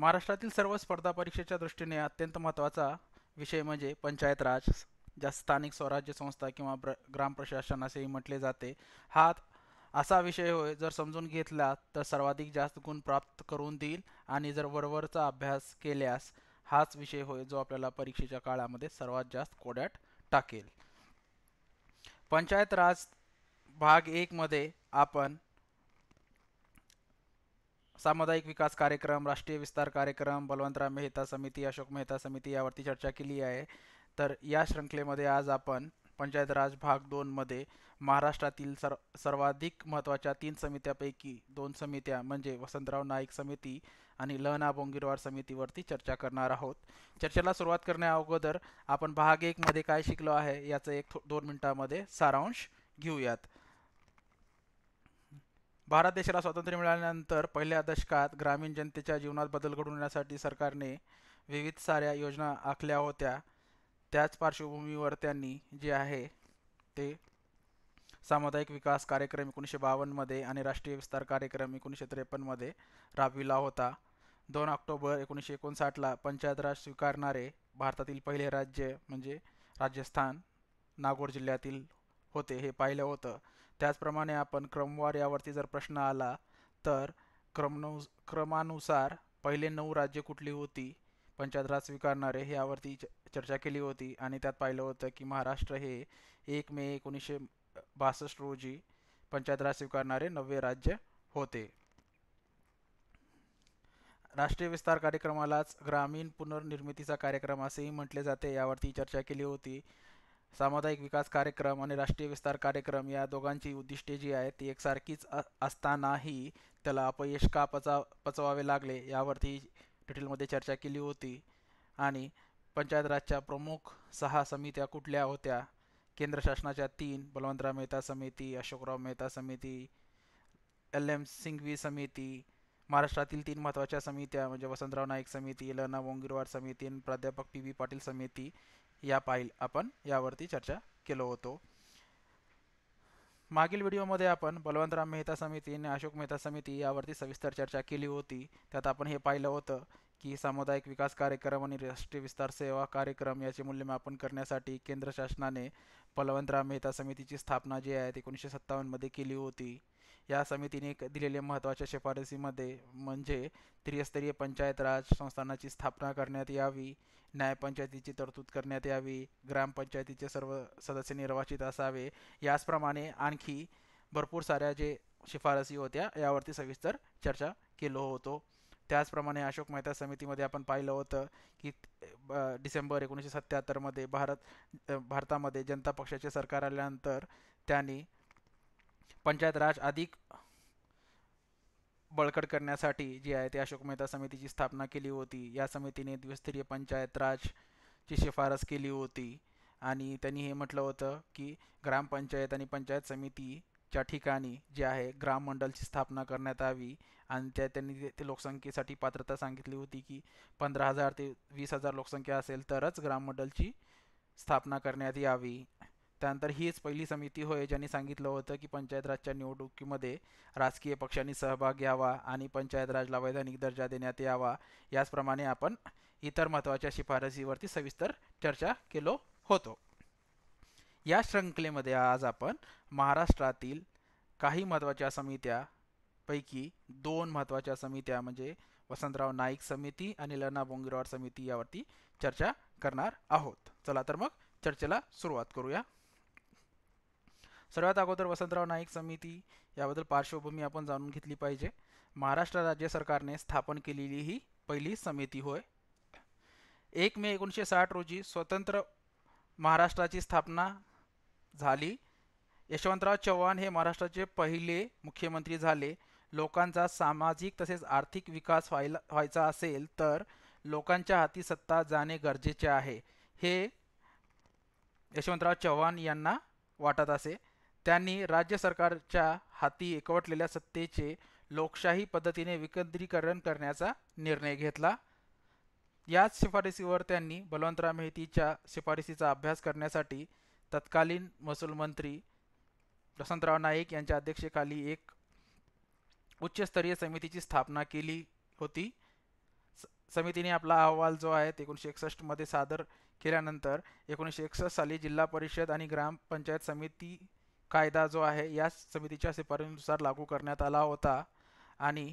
महाराष्ट्रातील सर्व स्पर्धा परीक्षेच्या दृष्टीने अत्यंत महत्त्वाचा विषय म्हणजे पंचायत राज ज्या स्थानिक स्वराज्य संस्था किंवा ग्राम प्रशासन असेही म्हटले जाते हा असा विषय होय जर समजून घेतला तर सर्वाधिक जास्त गुण प्राप्त करून देईल आणि जर वरवरचा अभ्यास केल्यास हाच विषय होय जो आपल्याला परीक्षेच्या काळामध्ये सर्वात जास्त कोड्यात टाकेल पंचायत राज भाग एकमध्ये आपण सामुदायिक विकास कार्यक्रम राष्ट्रीय विस्तार कार्यक्रम बलवंतराव मेहता समिती अशोक मेहता समिती यावरती चर्चा केली आहे तर या श्रंखलेमध्ये आज आपण पंचायत राज भाग दोनमध्ये महाराष्ट्रातील सर सर्वाधिक महत्त्वाच्या तीन समित्यापैकी दोन समित्या म्हणजे वसंतराव नाईक समिती आणि लहना बोंगीरवार समितीवरती चर्चा करणार आहोत चर्चेला सुरुवात करण्या अगोदर आपण भाग एकमध्ये काय शिकलो आहे याचं एक दोन मिनिटामध्ये सारांश घेऊयात भारत देशाला स्वातंत्र्य मिळाल्यानंतर पहिल्या दशकात ग्रामीण जनतेच्या जीवनात बदल घडून येण्यासाठी सरकारने विविध साऱ्या योजना आखल्या होत्या त्याच पार्श्वभूमीवर त्यांनी जे आहे ते सामुदायिक विकास कार्यक्रम एकोणीसशे बावन्नमध्ये आणि राष्ट्रीय विस्तार कार्यक्रम एकोणीसशे त्रेपन्नमध्ये राबविला होता दोन ऑक्टोबर एकोणीसशे एकोणसाठला पंचायत राज स्वीकारणारे भारतातील पहिले राज्य म्हणजे राजस्थान नागोर जिल्ह्यातील होते हे पाहिलं होतं त्याचप्रमाणे आपण क्रमवार यावरती जर प्रश्न आला तर क्रमनु क्रमानुसार पहिले नऊ राज्य कुठली होती पंचायतराज स्वीकारणारे यावरती चर्चा केली होती आणि त्यात पाहिलं होतं की महाराष्ट्र हे एक मे एकोणीसशे बासष्ट रोजी पंचायतराज स्वीकारणारे नववे राज्य होते राष्ट्रीय विस्तार कार्यक्रमालाच ग्रामीण पुनर्निर्मितीचा कार्यक्रम असेही म्हटले जाते यावरती चर्चा केली होती सामुदायिक विकास कार्यक्रम आणि राष्ट्रीय विस्तार कार्यक्रम या दोघांची उद्दिष्टे जी आहेत ती एकसारखीच असतानाही त्याला अपयश का पचा पचवावे लागले यावरती डिटेलमध्ये चर्चा केली होती आणि पंचायत राजच्या प्रमुख सहा समित्या कुठल्या होत्या केंद्र शासनाच्या तीन बलवंतराव मेहता समिती अशोकराव मेहता समिती एल एम सिंघवी समिती महाराष्ट्रातील तीन महत्त्वाच्या समित्या म्हणजे वसंतराव नाईक समिती लना वोंगिरवाड समिती आणि प्राध्यापक पी व्ही पाटील समिती या पाईल आपण यावरती चर्चा केलो होतो मागील व्हिडिओमध्ये आपण बलवंतराम मेहता समिती आणि अशोक मेहता समिती यावरती सविस्तर चर्चा केली होती त्यात आपण हे पाहिलं होतं की सामुदायिक विकास कार्यक्रम आणि राष्ट्रीय विस्तार सेवा कार्यक्रम याचे मूल्यमापन करण्यासाठी केंद्र शासनाने बलवंतराम मेहता समितीची स्थापना जी आहे एकोणीसशे सत्तावन्नमध्ये केली होती या समितीने दिलेल्या महत्त्वाच्या शिफारसीमध्ये म्हणजे त्रिस्तरीय पंचायत राज संस्थानाची स्थापना करण्यात यावी न्यायपंचायतीची तरतूद करण्यात यावी ग्रामपंचायतीचे सर्व सदस्य निर्वाचित असावे याचप्रमाणे आणखी भरपूर साऱ्या जे शिफारसी होत्या यावरती सविस्तर चर्चा केलो होतो त्याचप्रमाणे अशोक मेहता समितीमध्ये आपण पाहिलं होतं की डिसेंबर एकोणीसशे सत्त्याहत्तरमध्ये भारत भारतामध्ये जनता पक्षाचे सरकार आल्यानंतर त्यांनी पंचायत राज अधिक बळकट करण्यासाठी जी आहे ते अशोक मेहता समितीची स्थापना केली होती या समितीने द्विस्तरीय पंचायत राजची शिफारस केली होती आणि त्यांनी हे म्हटलं होतं की ग्रामपंचायत आणि पंचायत समितीच्या ठिकाणी जे आहे ग्राममंडलची स्थापना करण्यात यावी आणि त्या त्यांनी ते लोकसंख्येसाठी पात्रता सांगितली होती की पंधरा हजार ते वीस हजार लोकसंख्या असेल तरच ग्राममंडलची स्थापना करण्यात यावी त्यानंतर हीच पहिली समिती होय ज्यांनी सांगितलं होतं की पंचायत राजच्या निवडणुकीमध्ये राजकीय पक्षांनी सहभाग घ्यावा आणि पंचायत राजला वैधानिक दर्जा देण्यात यावा याचप्रमाणे आपण इतर महत्त्वाच्या शिफारसीवरती सविस्तर चर्चा केलो होतो या श्रृंखलेमध्ये आज आपण महाराष्ट्रातील काही महत्त्वाच्या पैकी दोन महत्त्वाच्या समित्या म्हणजे वसंतराव नाईक समिती आणि लना बोंगिरवार समिती यावरती चर्चा करणार आहोत चला तर मग चर्चेला सुरुवात करूया सर्वात अगोदर वसंतराव नाईक समिती याबद्दल पार्श्वभूमी आपण जाणून घेतली पाहिजे महाराष्ट्र राज्य सरकारने स्थापन केलेली ही पहिली समिती होय एक मे एकोणीसशे साठ रोजी स्वतंत्र महाराष्ट्राची स्थापना झाली यशवंतराव चव्हाण हे महाराष्ट्राचे पहिले मुख्यमंत्री झाले लोकांचा सामाजिक तसेच आर्थिक विकास व्हायला व्हायचा असेल तर लोकांच्या हाती सत्ता जाणे गरजेचे आहे हे यशवंतराव चव्हाण यांना वाटत असे त्यांनी राज्य सरकारच्या हाती एकवटलेल्या सत्तेचे लोकशाही पद्धतीने विकेंद्रीकरण करण्याचा निर्णय घेतला याच शिफारशीवर त्यांनी बलवंतराव मेहतीच्या शिफारशीचा अभ्यास करण्यासाठी तत्कालीन महसूल मंत्री वसंतराव नाईक यांच्या अध्यक्षेखाली एक उच्चस्तरीय समितीची स्थापना केली होती समितीने आपला अहवाल जो आहे एकोणीसशे एकसष्टमध्ये सादर केल्यानंतर एकोणीसशे एकसष्ट साली जिल्हा परिषद आणि ग्रामपंचायत समिती कायदा जो आहे या समितीच्या शिफारसीनुसार लागू करण्यात आला होता आणि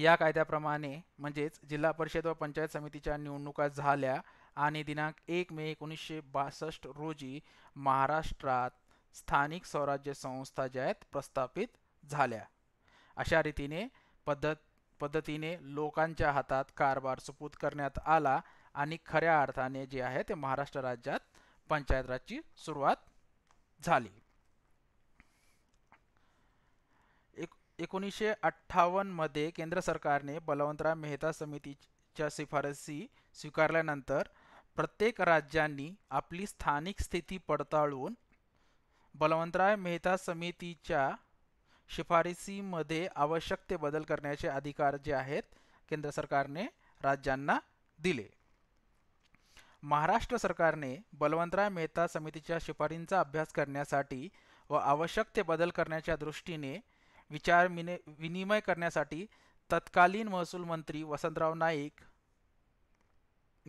या कायद्याप्रमाणे म्हणजेच जिल्हा परिषद व पंचायत समितीच्या निवडणुका झाल्या आणि दिनांक एक मे एकोणीसशे बासष्ट रोजी महाराष्ट्रात स्थानिक स्वराज्य संस्था ज्या आहेत प्रस्थापित झाल्या अशा रीतीने पद्धत पद्धतीने लोकांच्या हातात कारभार सुपूत करण्यात आला आणि खऱ्या अर्थाने जे आहे ते महाराष्ट्र राज्यात पंचायत राजची सुरुवात झाली एकोणीसशे मध्ये केंद्र सरकारने बलवंतराव मेहता समितीच्या शिफारसी स्वीकारल्यानंतर प्रत्येक राज्यांनी आपली स्थानिक स्थिती पडताळून बलवंतराय मेहता समितीच्या शिफारसीमध्ये आवश्यक ते बदल करण्याचे अधिकार जे आहेत केंद्र सरकारने राज्यांना दिले महाराष्ट्र सरकारने बलवंतराय मेहता समितीच्या शिफारींचा अभ्यास करण्यासाठी व आवश्यक ते बदल करण्याच्या दृष्टीने विचार विनिमय करण्यासाठी तत्कालीन महसूल मंत्री वसंतराव नाईक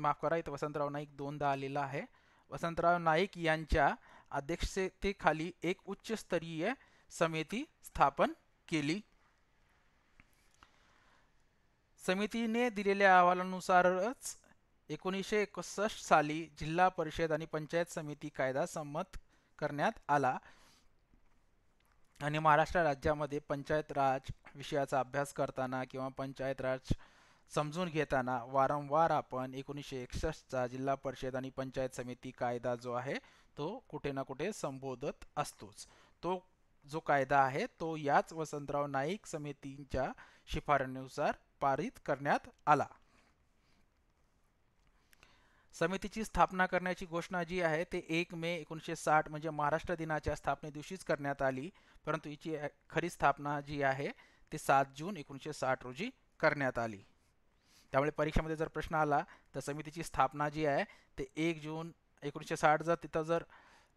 माफ करा इथं वसंतराव नाईक दोनदा आलेला आहे वसंतराव नाईक यांच्या अध्यक्षतेखाली एक उच्चस्तरीय समिती स्थापन केली समितीने दिलेल्या अहवालानुसारच एकोणीसशे एकसष्ट साली जिल्हा परिषद आणि पंचायत समिती कायदा संमत करण्यात आला आणि महाराष्ट्र राज्यामध्ये पंचायत राज विषयाचा अभ्यास करताना किंवा पंचायत राज समजून घेताना वारंवार आपण एकोणीसशे एकसष्टचा जिल्हा परिषद आणि पंचायत समिती कायदा जो आहे तो कुठे ना कुठे संबोधत असतोच तो जो कायदा आहे तो याच वसंतराव नाईक समितींच्या शिफारसीनुसार पारित करण्यात आला समितीची स्थापना करण्याची घोषणा जी आहे ते एक मे एकोणीसशे साठ म्हणजे महाराष्ट्र दिनाच्या स्थापने दिवशीच करण्यात आली परंतु हिची खरी स्थापना जी आहे ते सात जून एकोणीसशे साठ रोजी करण्यात आली त्यामुळे परीक्षेमध्ये जर प्रश्न आला तर समितीची स्थापना जी आहे ते एक जून एकोणीसशे साठ जर तिथं जर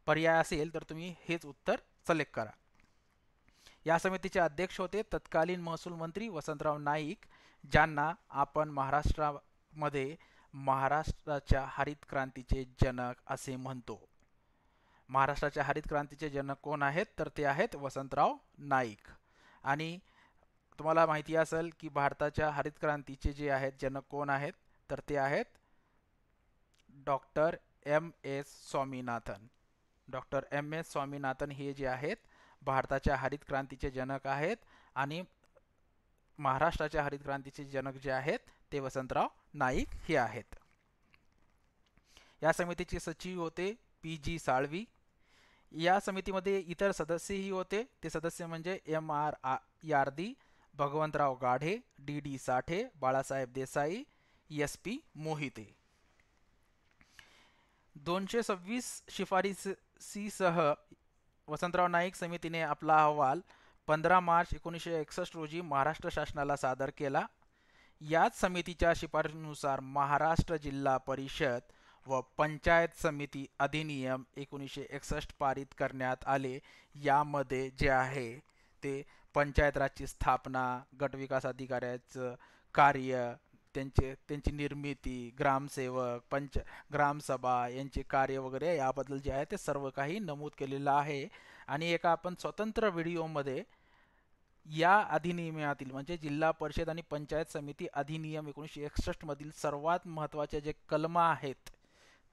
पर्याय असेल तर तुम्ही हेच उत्तर सिलेक्ट करा या समितीचे अध्यक्ष होते तत्कालीन महसूल मंत्री वसंतराव नाईक ज्यांना आपण महाराष्ट्रामध्ये महाराष्ट्राच्या हरित क्रांतीचे जनक असे म्हणतो महाराष्ट्राच्या हरित क्रांतीचे जनक कोण आहेत तर ते आहेत वसंतराव नाईक आणि तुम्हाला माहिती असेल की भारताच्या हरित क्रांतीचे जे आहेत जनक कोण आहेत तर ते आहेत doctor M S Swaminathan doctor M S Swaminathan हे जे आहेत भारताच्या हरित क्रांतीचे जनक आहेत आणि महाराष्ट्राच्या हरित क्रांतीचे जनक जे आहेत ते वसंतराव नाईक हे आहेत या समितीचे सचिव होते पी जी साळवी या समितीमध्ये इतर सदस्यही होते ते सदस्य म्हणजे M R Yardi Bhagwantrao Gadhe D D Sathe Balasaheb Desai S P Mohite दोनशे सव्वीस शिफारसीसह वसंतराव नाईक समितीने आपला अहवाल पंधरा मार्च एकोणीसशे एकसष्ट रोजी महाराष्ट्र शासनाला सादर केला याच समितीच्या शिफारशीनुसार महाराष्ट्र जिल्हा परिषद व पंचायत समिती अधिनियम एकोणीसशे एकसष्ट पारित करण्यात आले यामध्ये जे आहे ते पंचायत राजची स्थापना गटविकास अधिकाऱ्याचं कार्य त्यांचे त्यांची निर्मिती ग्रामसेवक पंच ग्रामसभा यांचे कार्य वगैरे याबद्दल जे आहे ते सर्व काही नमूद केलेलं आहे आणि एका आपण स्वतंत्र व्हिडिओमध्ये या अधिनियमातील म्हणजे जिल्हा परिषद आणि पंचायत समिती अधिनियम एकोणीसशे एकसष्ट मधील सर्वात महत्त्वाचे जे कलम आहेत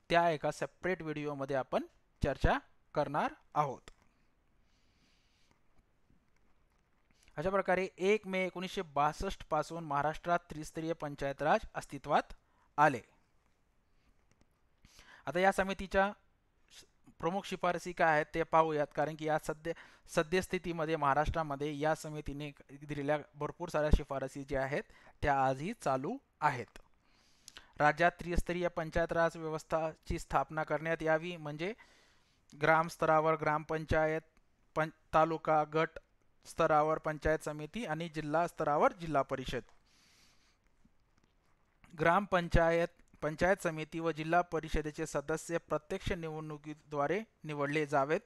त्या एका सेपरेट व्हिडिओमध्ये आपण चर्चा करणार आहोत अशा प्रकारे एक मे एकोणीसशे बासष्ट पासून महाराष्ट्रात त्रिस्तरीय पंचायत राज अस्तित्वात आले आता या समितीच्या प्रमुख शिफारसी काय आहेत ते पाहूयात कारण की या सद्य सद्यस्थितीमध्ये महाराष्ट्रामध्ये या समितीने दिलेल्या भरपूर साऱ्या शिफारसी ज्या आहेत त्या आजही चालू आहेत राज्यात त्रिस्तरीय पंचायत राज व्यवस्थाची स्थापना करण्यात यावी म्हणजे ग्रामस्तरावर ग्रामपंचायत पं तालुका गट स्तरावर पंचायत समिती आणि जिल्हा स्तरावर जिल्हा परिषद ग्रामपंचायत पंचायत समिती व जिल्हा परिषदेचे सदस्य प्रत्यक्ष निवडणुकीद्वारे निवडले जावेत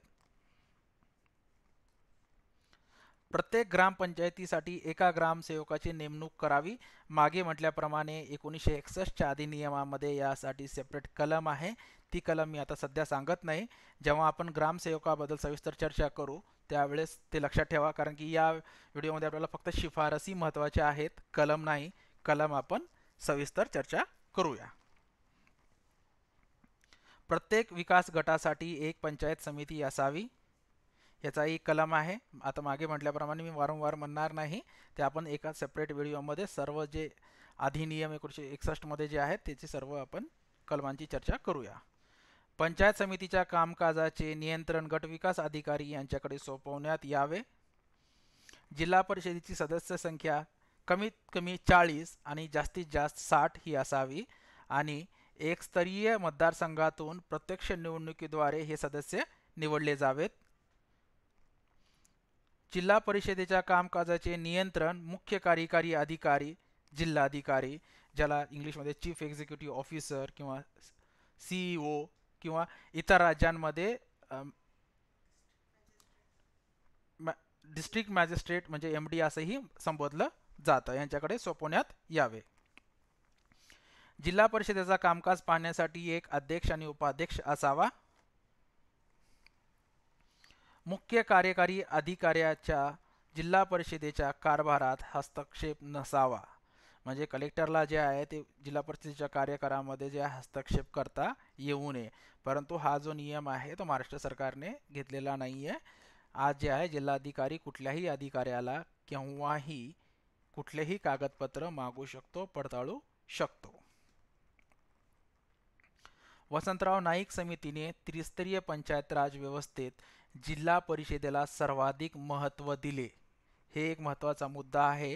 प्रत्येक ग्रामपंचायतीसाठी एका ग्रामसेवकाची नेमणूक करावी मागे म्हटल्याप्रमाणे एकोणीसशे एकसष्टच्या अधिनियमामध्ये यासाठी सेपरेट कलम आहे ती कलम मी आता सध्या सांगत नाही जेव्हा आपण ग्रामसेवकाबद्दल सविस्तर चर्चा करू त्यावेळेस ते लक्षात ठेवा कारण की या व्हिडिओमध्ये आपल्याला फक्त शिफारसी महत्त्वाच्या आहेत कलम नाही कलम आपण सविस्तर चर्चा करूया प्रत्येक विकास गटासाठी एक पंचायत समिती असावी याचा एक कलम आहे आता मागे म्हटल्याप्रमाणे मी वारंवार म्हणणार नाही ते आपण एका सेपरेट व्हिडिओमध्ये सर्व जे अधिनियम एकोणीसशे एकसष्टमध्ये जे आहेत त्याची सर्व आपण कलमांची चर्चा करूया पंचायत समितीच्या कामकाजाचे नियंत्रण गट विकास अधिकारी यांच्याकडे सोपवण्यात यावे जिल्हा परिषदेची सदस्य संख्या कमीत कमी चाळीस आणि जास्तीत जास्त साठ ही असावी आणि एकस्तरीय मतदारसंघातून प्रत्यक्ष निवडणुकीद्वारे हे सदस्य निवडले जावेत जिल्हा परिषदेच्या कामकाजाचे नियंत्रण मुख्य कार्यकारी अधिकारी जिल्हाधिकारी ज्याला इंग्लिशमध्ये चीफ एक्झिक्युटिव्ह ऑफिसर किंवा सीईओ e किंवा इतर राज्यांमध्ये डिस्ट्रिक्ट मॅजिस्ट्रेट म्हणजे एम डी असंही संबोधलं जातं यांच्याकडे सोपवण्यात यावे जिल्हा परिषदेचा कामकाज पाहण्यासाठी एक अध्यक्ष आणि उपाध्यक्ष असावा मुख्य कार्यकारी अधिकाऱ्याच्या जिल्हा परिषदेच्या कारभारात हस्तक्षेप नसावा म्हणजे कलेक्टरला जे आहे ते जिल्हा परिषदेच्या कार्यकारामध्ये जे हस्तक्षेप करता येऊ नये परंतु हा जो नियम आहे तो महाराष्ट्र सरकारने घेतलेला नाही आहे आज जे आहे जिल्हाधिकारी कुठल्याही अधिकाऱ्याला केव्हाही कुठलेही कागदपत्र मागू शकतो पडताळू शकतो वसंतराव नाईक समितीने त्रिस्तरीय पंचायत राज व्यवस्थेत जिल्हा परिषदेला सर्वाधिक महत्त्व दिले हे एक महत्त्वाचा मुद्दा आहे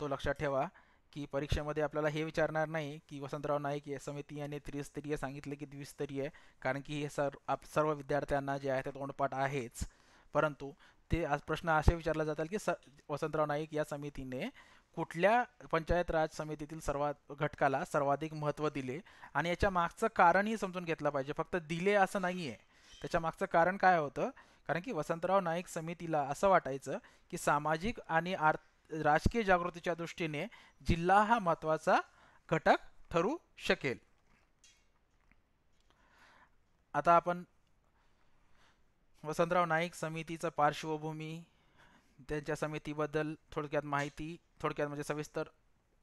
तो लक्षात ठेवा की परीक्षेमध्ये आपल्याला हे विचारणार नाही की वसंतराव नाईक या समिती याने त्रिस्तरीय सांगितले की द्विस्तरीय कारण की हे सर आप सर्व विद्यार्थ्यांना जे आहे ते तोंडपाठ आहेच परंतु ते आज प्रश्न असे विचारला जातात की स वसंतराव नाईक या समितीने कुठल्या पंचायत राज समितीतील सर्वात घटकाला सर्वाधिक महत्त्व दिले आणि याच्या मागचं कारणही समजून घेतलं पाहिजे फक्त दिले असं नाही आहे त्याच्या मागचं कारण काय होतं कारण की वसंतराव नाईक समितीला असं वाटायचं की सामाजिक आणि राजकीय जागृतीच्या दृष्टीने जिल्हा हा महत्त्वाचा घटक ठरू शकेल आता आपण वसंतराव नाईक समितीचं पार्श्वभूमी त्यांच्या समितीबद्दल थोडक्यात माहिती थोडक्यात म्हणजे सविस्तर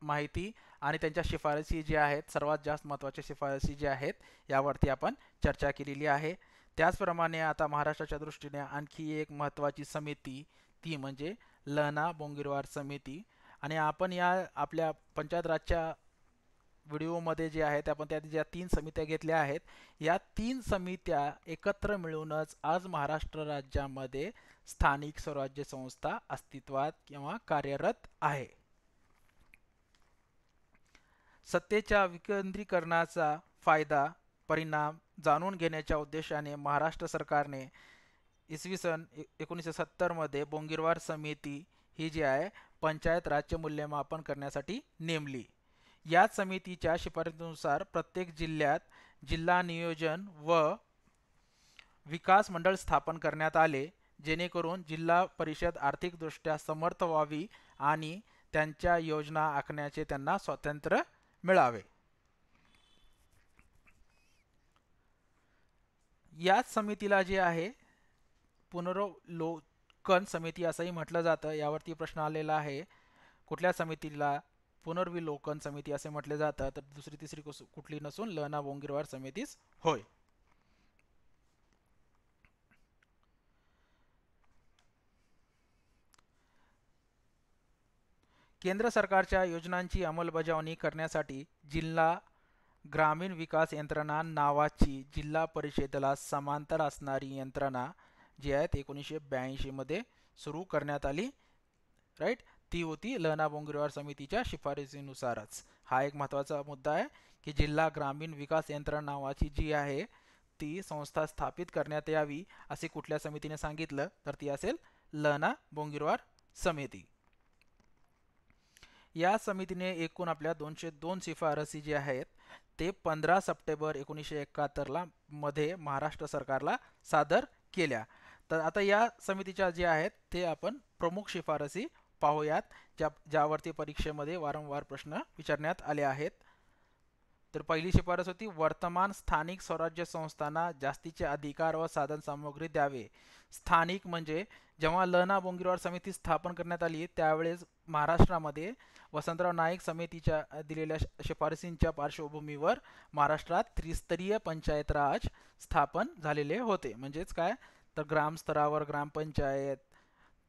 माहिती आणि त्यांच्या शिफारसी जे आहेत सर्वात जास्त महत्त्वाच्या शिफारसी जे आहेत यावरती आपण चर्चा केलेली आहे त्याचप्रमाणे आता महाराष्ट्राच्या दृष्टीने आणखी एक महत्त्वाची समिती ती म्हणजे लहना बोंगिरवार समिती आणि आपण या आपल्या पंचायत राजच्या व्हिडिओमध्ये जे आहेत त्या आपण त्या ज्या तीन समित्या घेतल्या आहेत या तीन समित्या एकत्र मिळूनच आज महाराष्ट्र राज्यामध्ये स्थानिक स्वराज्य संस्था अस्तित्वात किंवा कार्यरत आहे सत्तेच्या विकेंद्रीकरणाचा फायदा परिणाम जाणून घेण्याच्या उद्देशाने महाराष्ट्र सरकारने इसवी सन एकोणीसशे सत्तरमध्ये बोंगीरवार समिती ही जी आहे पंचायत राज्य मूल्यमापन करण्यासाठी नेमली या समितीच्या शिफारसीनुसार प्रत्येक जिल्ह्यात जिल्हा नियोजन व विकास मंडळ स्थापन करण्यात आले जेणेकरून जिल्हा परिषद आर्थिकदृष्ट्या समर्थ व्हावी आणि त्यांच्या योजना आखण्याचे त्यांना स्वातंत्र्य मिळावे याच समितीला जे आहे पुनरावलोकन समिती असंही म्हटलं जातं यावरती प्रश्न आलेला आहे कुठल्या समितीला पुनर्विलोकन समिती असे म्हटले जातात तर दुसरी तिसरी कुठली नसून लना बोंगीरवार समितीस केंद्र सरकारच्या योजनांची अंमलबजावणी करण्यासाठी जिल्हा ग्रामीण विकास यंत्रणा नावाची जिल्हा परिषदेला समांतर असणारी यंत्रणा जी आहेत एकोणीसशे मध्ये सुरू करण्यात आली राईट ती होती लहना बोंगरेवार समितीच्या शिफारसीनुसारच हा एक महत्त्वाचा मुद्दा आहे की जिल्हा ग्रामीण विकास यंत्रणा नावाची जी आहे ती संस्था स्थापित करण्यात यावी असे कुठल्या समितीने सांगितलं तर ती असेल लहना बोंगिरवार समिती या समितीने एकूण आपल्या दोनशे दोन शिफारसी जे आहेत ते पंधरा सप्टेंबर एकोणीसशे एकाहत्तरला मध्ये महाराष्ट्र सरकारला सादर केल्या तर आता या समितीच्या जे आहेत ते आपण प्रमुख शिफारसी पाहूयात ज्या ज्यावरती परीक्षेमध्ये वारंवार प्रश्न विचारण्यात आले आहेत तर पहिली शिफारस होती वर्तमान स्थानिक स्वराज्य संस्थांना जास्तीचे अधिकार व साधन सामग्री द्यावे स्थानिक म्हणजे जेव्हा लना बोंगीरवार समिती स्थापन करण्यात आली त्यावेळेस महाराष्ट्रामध्ये वसंतराव नाईक समितीच्या दिलेल्या शिफारसींच्या पार्श्वभूमीवर महाराष्ट्रात त्रिस्तरीय पंचायत राज स्थापन झालेले होते म्हणजेच काय तर ग्रामस्तरावर ग्रामपंचायत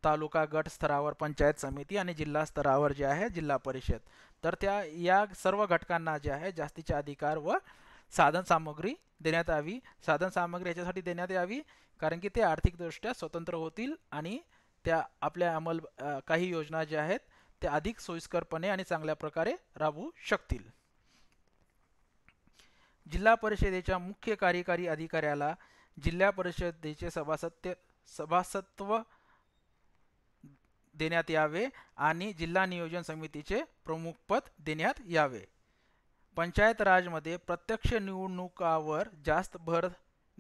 तालुका गट स्तरावर पंचायत समिती आणि जिल्हा स्तरावर जे आहे जिल्हा परिषद तर त्या या सर्व घटकांना जे आहे जास्तीचे अधिकार व साधन सामग्री देण्यात यावी साधन सामग्री याच्यासाठी देण्यात यावी कारण की ते आर्थिकदृष्ट्या स्वतंत्र होतील आणि त्या आपल्या अंमल काही योजना ज्या आहेत त्या अधिक सोयीस्करपणे आणि चांगल्या प्रकारे राबवू शकतील जिल्हा परिषदेच्या मुख्य कार्यकारी अधिकाऱ्याला जिल्हा परिषदेचे सभासत्य सभासत्व देण्यात यावे आणि जिल्हा नियोजन समितीचे प्रमुख पद देण्यात यावे पंचायत राजमध्ये प्रत्यक्ष निवडणुकावर जास्त भर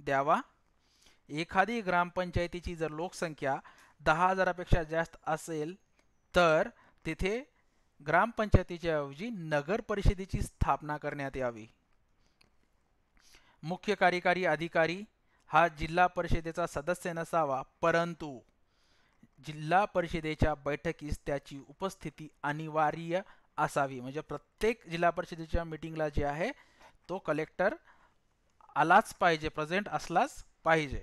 द्यावा एखादी ग्रामपंचायतीची जर लोकसंख्या दहा हजारापेक्षा जास्त असेल तर तिथे ग्रामपंचायतीच्या ऐवजी नगर परिषदेची स्थापना करण्यात यावी मुख्य कार्यकारी अधिकारी हा जिल्हा परिषदेचा सदस्य नसावा परंतु जिल्हा परिषदेच्या बैठकीस त्याची उपस्थिती अनिवार्य असावी म्हणजे प्रत्येक जिल्हा परिषदेच्या मीटिंगला जे आहे तो कलेक्टर आलाच पाहिजे प्रेझेंट असलाच पाहिजे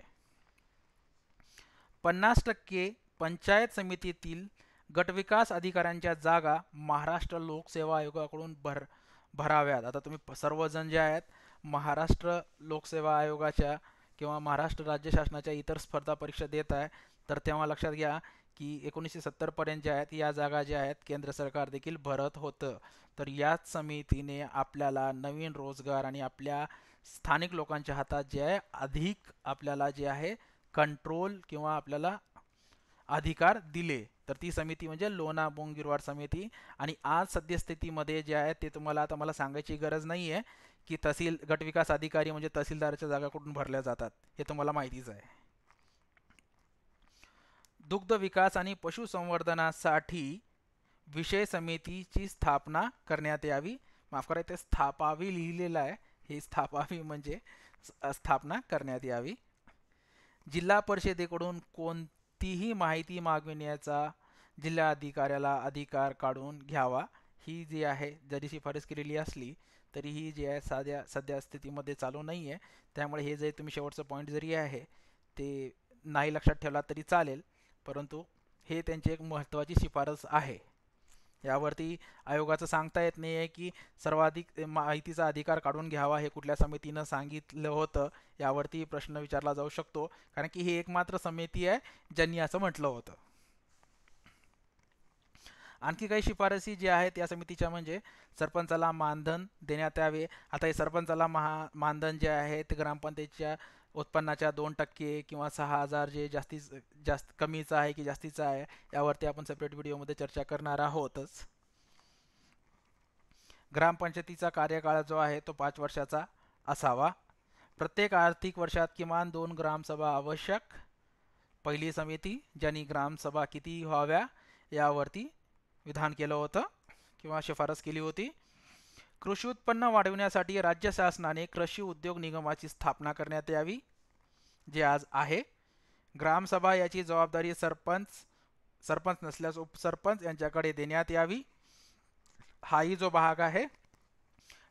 पन्नास टक्के पंचायत समितीतील गटविकास अधिकाऱ्यांच्या जागा महाराष्ट्र लोकसेवा आयोगाकडून भर भराव्यात आता तुम्ही सर्वजण जे आहेत महाराष्ट्र लोकसेवा आयोगाच्या किंवा महाराष्ट्र राज्य शासनाच्या इतर स्पर्धा परीक्षा देत आहे तर तेव्हा लक्षात घ्या की एकोणीसशे सत्तरपर्यंत ज्या आहेत या जागा ज्या आहेत केंद्र सरकार देखील भरत होतं तर याच समितीने आपल्याला नवीन रोजगार आणि आपल्या स्थानिक लोकांच्या हातात जे आहे अधिक आपल्याला जे आहे कंट्रोल किंवा आपल्याला अधिकार दिले तर ती समिती म्हणजे लोणा बोंगिरवाड समिती आणि आज सद्यस्थितीमध्ये जे आहे ते तुम्हाला आता मला सांगायची गरज नाही आहे की तहसील गटविकास अधिकारी म्हणजे तहसीलदाराच्या जागा कुठून भरल्या जातात हे तुम्हाला माहितीच आहे दुग्ध विकास आणि पशुसंवर्धनासाठी विषय समितीची स्थापना करण्यात यावी माफ करा ते स्थापावी लिहिलेलं आहे ही स्थापावी म्हणजे स्थापना करण्यात यावी जिल्हा परिषदेकडून कोणतीही माहिती मागविण्याचा जिल्हा अधिकाऱ्याला अधिकार काढून घ्यावा ही जी आहे जरी शिफारस केलेली असली तरी ही जी आहे साध्या सध्या स्थितीमध्ये चालू नाही आहे त्यामुळे हे जे तुम्ही शेवटचं पॉईंट जरी आहे ते नाही लक्षात ठेवला तरी चालेल परंतु हे त्यांची एक महत्त्वाची शिफारस आहे यावरती आयोगाचं सांगता येत नाही आहे की सर्वाधिक माहितीचा अधिकार काढून घ्यावा हे कुठल्या समितीनं सांगितलं होतं यावरती प्रश्न विचारला जाऊ शकतो कारण की ही एकमात्र समिती आहे ज्यांनी असं म्हटलं होतं आणखी काही शिफारसी जे आहेत या समितीच्या म्हणजे सरपंचाला मानधन देण्यात यावे आता हे सरपंचाला महा मानधन जे आहे ते ग्रामपंचायतीच्या उत्पन्नाच्या दोन टक्के किंवा सहा हजार जे जास्ती जास्त कमीचा आहे की जास्तीचा आहे यावरती आपण सेपरेट व्हिडिओमध्ये चर्चा करणार आहोतच ग्रामपंचायतीचा कार्यकाळ जो आहे तो पाच वर्षाचा असावा प्रत्येक आर्थिक वर्षात किमान दोन ग्रामसभा आवश्यक पहिली समिती ज्यांनी ग्रामसभा किती व्हाव्या यावरती विधान केलं होतं किंवा शिफारस केली होती कृषी उत्पन्न वाढविण्यासाठी राज्य शासनाने कृषी उद्योग निगमाची स्थापना करण्यात यावी जे आज आहे ग्रामसभा याची जबाबदारी सरपंच सरपंच नसल्यास उपसरपंच यांच्याकडे देण्यात यावी हाही जो भाग आहे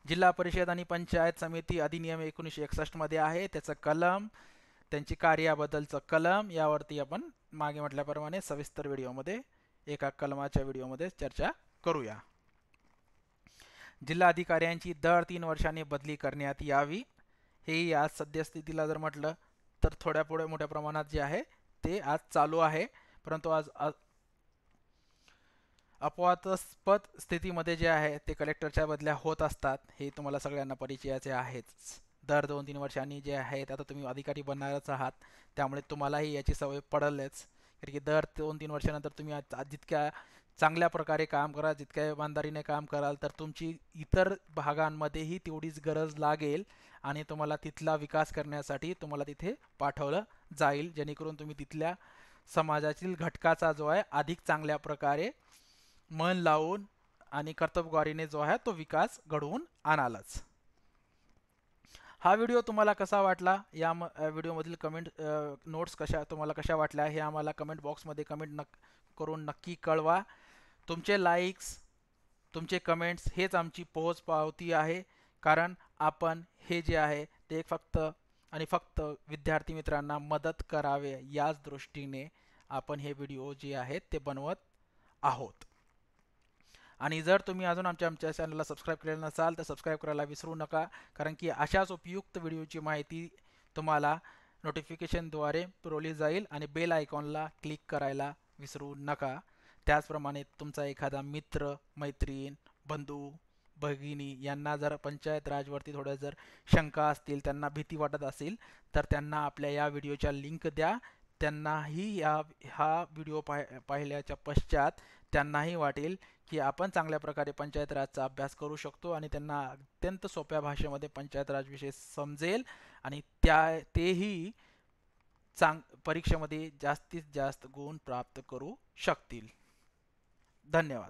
जिल्हा परिषद आणि पंचायत समिती अधिनियम एकोणीसशे एकसष्टमध्ये आहे त्याचं कलम त्यांची कार्याबद्दलचं कलम यावरती आपण मागे म्हटल्याप्रमाणे सविस्तर व्हिडिओमध्ये एका कलमाच्या व्हिडिओमध्ये चर्चा करूया जिल्हाधिकाऱ्यांची दर तीन वर्षांनी बदली करण्यात यावी हे आज सद्यस्थितीला जर म्हटलं तर थोड्या पुढे मोठ्या प्रमाणात जे आहे ते आज चालू आहे परंतु आज अपवादस्पद स्थितीमध्ये जे आहे ते कलेक्टरच्या बदल्या होत असतात हे तुम्हाला सगळ्यांना परिचयाचे आहेच दर दोन तीन वर्षांनी जे आहेत आता तुम्ही अधिकारी बनणारच आहात त्यामुळे तुम्हालाही याची सवय पडलेच कारण की दर दोन तीन वर्षानंतर तुम्ही जितक्या चांगल्या प्रकारे काम करा जितक्या इमानदारीने काम कराल तर तुमची इतर भागांमध्येही तेवढीच गरज लागेल आणि तुम्हाला तिथला विकास करण्यासाठी तुम्हाला तिथे पाठवलं जाईल जेणेकरून तुम्ही तिथल्या समाजातील घटकाचा जो आहे अधिक चांगल्या प्रकारे मन लावून आणि कर्तबगारीने जो आहे तो विकास घडवून आणालाच हा व्हिडिओ तुम्हाला कसा वाटला या म व्हिडिओमधील कमेंट नोट्स कशा तुम्हाला कशा वाटल्या हे आम्हाला कमेंट बॉक्समध्ये कमेंट नक करून नक्की कळवा तुमचे लाईक्स तुमचे कमेंट्स हेच आमची पोहोच पावती आहे कारण आपण हे जे आहे ते फक्त आणि फक्त विद्यार्थी मित्रांना मदत करावे याच दृष्टीने आपण हे व्हिडिओ जे आहेत ते बनवत आहोत आणि जर तुम्ही अजून आमच्या आमच्या चॅनलला सबस्क्राईब केलेलं नसाल तर सबस्क्राईब करायला विसरू नका कारण की अशाच उपयुक्त व्हिडिओची माहिती तुम्हाला नोटिफिकेशनद्वारे पुरवली जाईल आणि बेल आयकॉनला क्लिक करायला विसरू नका त्याचप्रमाणे तुमचा एखादा मित्र मैत्रीण बंधू भगिनी यांना जर पंचायत राजवरती थोड्या जर शंका असतील त्यांना भीती वाटत असेल तर त्यांना आपल्या या व्हिडिओच्या लिंक द्या त्यांनाही या हा व्हिडिओ पाह पाहिल्याच्या पश्चात त्यांनाही वाटेल की आपण चांगल्या प्रकारे पंचायत राजचा अभ्यास करू शकतो आणि त्यांना अत्यंत सोप्या भाषेमध्ये पंचायत राजविषयी समजेल आणि त्या तेही चांग परीक्षेमध्ये जास्तीत जास्त गुण प्राप्त करू शकतील धन्यवाद